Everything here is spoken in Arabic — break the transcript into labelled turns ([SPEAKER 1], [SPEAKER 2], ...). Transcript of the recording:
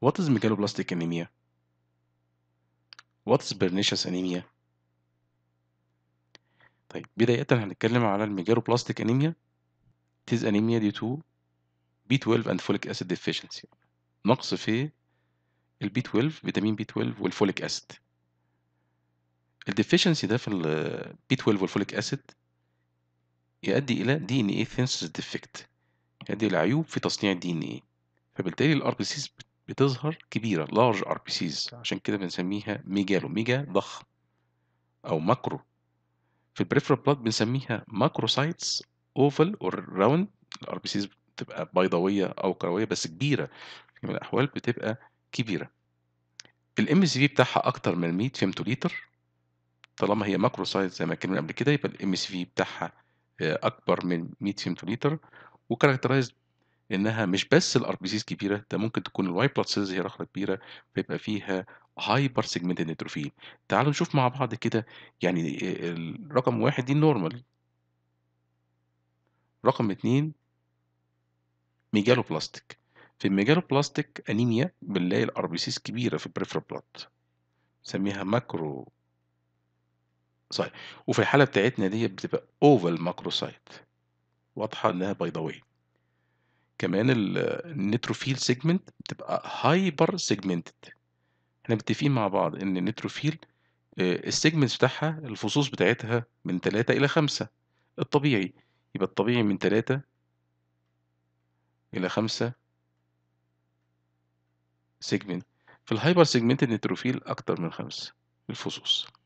[SPEAKER 1] What is megaloblastic anemia? What is pernicious anemia? طيب بداية هنتكلم على الميجالوبلاستيك انيميا تيز انيميا دي تو b 12 and folic acid deficiency نقص في البي 12 فيتامين بي 12 والفوليك اسيد deficiency ده في البي 12 والفوليك اسيد يؤدي الى DNA synthesis defect يؤدي الى عيوب في تصنيع ال DNA فبالتالي ال RBCs بتظهر كبيرة large RPCs عشان كده بنسميها ميجالو ميجا ضخم أو ماكرو في البريفرال بلاد بنسميها ماكروسايتس اوفال اور راوند الار بي سيز بتبقى بيضاويه او كرويه بس كبيره في من الاحوال بتبقى كبيره الام سي في بتاعها اكتر من 100 لتر طالما هي ماكرو سايز زي ما اتكلمنا قبل كده يبقى الام سي في بتاعها آه، اكبر من 100 فيمتوليتر وكاركترايزد انها مش بس الار بي سيز كبيره ده ممكن تكون الواي بلاد سيلز هي رخله كبيره فيبقى فيها هايبر سيجمنت نيتروفيل تعالوا نشوف مع بعض كده يعني رقم واحد دي النورمال رقم اتنين ميجالو بلاستيك في الميجالو بلاستيك انيميا بنلاقي الار بي سيز كبيره في البريفرال بلاد نسميها ماكرو صحيح وفي الحاله بتاعتنا دي بتبقى اوفال ماكروسايت واضحه انها بيضاويه كمان النيتروفيل سيجمنت بتبقى هايبر سيجمنتد احنا متفقين مع بعض ان النيتروفيل السيجمنت آه، بتاعها الفصوص بتاعتها من 3 الى 5 الطبيعي يبقى الطبيعي من 3 الى 5 سيجمنت في الهايبر سيجمنت النيتروفيل اكتر من 5 الفصوص